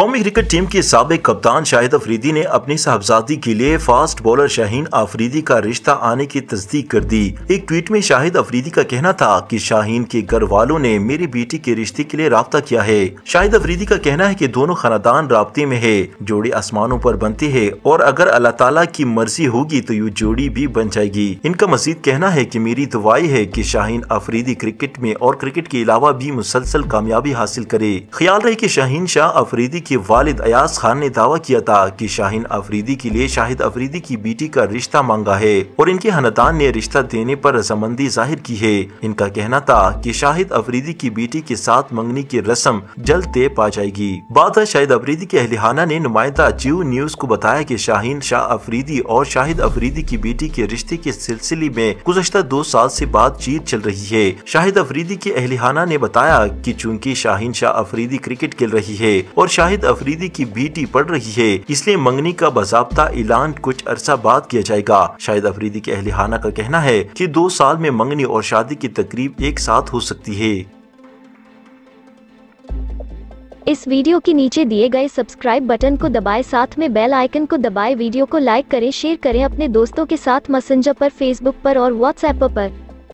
कौमी cricket team के सबक कप्तान शाहिद अफरीदी ने अपनी साहबजादी के लिए फास्ट बॉलर शाहीन अफरीदी का रिश्ता आने की तस्दीक कर दी एक ट्वीट में शाहिद अफरीदी का कहना था कि शाहीन के घर वालों ने मेरी बेटी के रिश्ते के लिए रबता किया है शाहिद अफरीदी का कहना है कि दोनों खानदान रबते में है जोड़ी आसमानों पर बनती है और अगर अल्लाह तला की मर्जी होगी तो ये जोड़ी भी बन जाएगी इनका मजीद कहना है की मेरी दुआई है की शाहीन अफरीदी क्रिकेट में और क्रिकेट के अलावा भी मुसलसल कामयाबी हासिल करे ख्याल रहे की शाहीन शाह अफरीदी के वालिद अयाज खान ने दावा किया था कि शाहिन अफरीदी के लिए शाहिद अफरीदी की बेटी का रिश्ता मांगा है और इनके हनदान ने रिश्ता देने पर रजामंदी जाहिर की है इनका कहना था कि शाहिद अफरीदी की बेटी के साथ मंगनी की रस्म जल्द तय पा जाएगी बात है शाहिद अफरीदी के अहलिहाना ने नुमाइंदा जीव न्यूज को बताया की शाहिन शाह अफरीदी और शाहिद अफरीदी की बेटी के रिश्ते के सिलसिले में गुजशत दो साल ऐसी बातचीत चल रही है शाहिद अफरीदी के अहलिहाना ने बताया की चूँकि शाहिन शाह अफरीदी क्रिकेट खेल रही है और शाहिद जाहिद अफरीदी की बेटी पड़ रही है इसलिए मंगनी का बाबा ऐलान कुछ अरसा बाद किया जाएगा शाहिद अफरीदी के अहलिहाना का कहना है की दो साल में मंगनी और शादी की तकरीब एक साथ हो सकती है इस वीडियो के नीचे दिए गए सब्सक्राइब बटन को दबाएं साथ में बेल आइकन को दबाएं वीडियो को लाइक करें शेयर करें अपने दोस्तों के साथ मैसेंजर पर फेसबुक पर और व्हाट्सएप पर